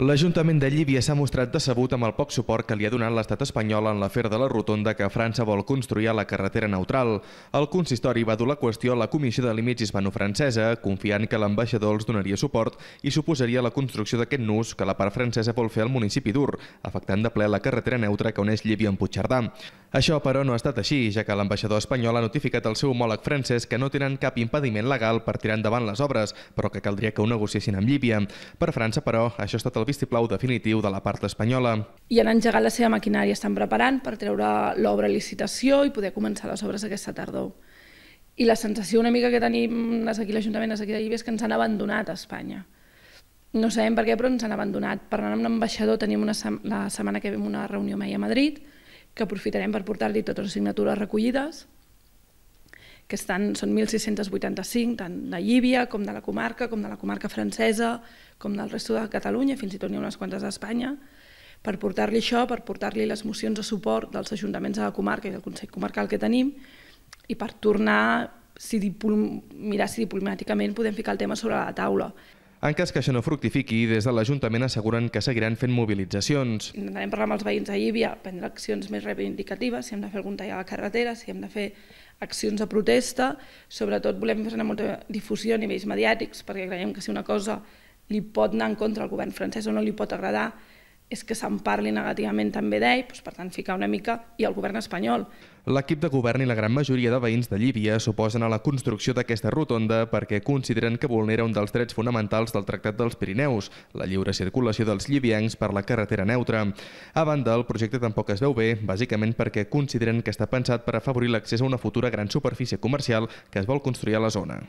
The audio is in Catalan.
L'Ajuntament de Llívia s'ha mostrat decebut amb el poc suport que li ha donat l'estat espanyol en l'afer de la rotonda que França vol construir a la carretera neutral. El consistori va dur la qüestió a la Comissió de Límits Hispano-Francesa, confiant que l'ambaixador els donaria suport i suposaria la construcció d'aquest nus que la part francesa vol fer al municipi d'Ur, afectant de ple la carretera neutra que uneix Llívia amb Puigcerdà. Això, però, no ha estat així, ja que l'ambaixador espanyol ha notificat al seu homòleg francès que no tenen cap impediment legal per tirar endavant les obres, però que caldria que ho negociessin amb Llívia. Per França, però, això ha estat el vistiplau definitiu de la part espanyola. I han engegat la seva maquinària, estan preparant per treure l'obra a licitació i poder començar les obres aquesta tardor. I la sensació una mica que tenim d'aquí l'Ajuntament, d'aquí de Llívia, és que ens han abandonat a Espanya. No sabem per què, però ens han abandonat. Parlant amb l'ambaixador, tenim una la setmana que ve una reunió mai a Madrid, que aprofitarem per portar-li totes les signatures recollides, que estan, són 1.685, tant de Llívia com de la comarca, com de la comarca francesa, com del resto de Catalunya, fins i tot n'hi ha unes quantes d'Espanya, per portar-li això, per portar-li les mocions de suport dels ajuntaments de la comarca i del Consell Comarcal que tenim, i per tornar, si mirar si diplomàticament podem ficar el tema sobre la taula. En cas que això no fructifiqui, des de l'Ajuntament asseguren que seguiran fent mobilitzacions. Intentarem parlar amb els veïns de Llívia, prendre accions més reivindicatives, si hem de fer algun tall a la carretera, si hem de fer accions de protesta, sobretot volem fer una molta difusió a nivells mediàtics, perquè creiem que si una cosa li pot anar en contra al govern francès o no li pot agradar, és que se'n parli negativament també d'ell, doncs, per tant, ficar una mica i el govern espanyol. L'equip de govern i la gran majoria de veïns de Llívia s'oposen a la construcció d'aquesta rotonda perquè consideren que vulnera un dels drets fonamentals del Tractat dels Pirineus, la lliure circulació dels lliviencs per la carretera neutra. A banda, el projecte tampoc es veu bé, bàsicament perquè consideren que està pensat per afavorir l'accés a una futura gran superfície comercial que es vol construir a la zona.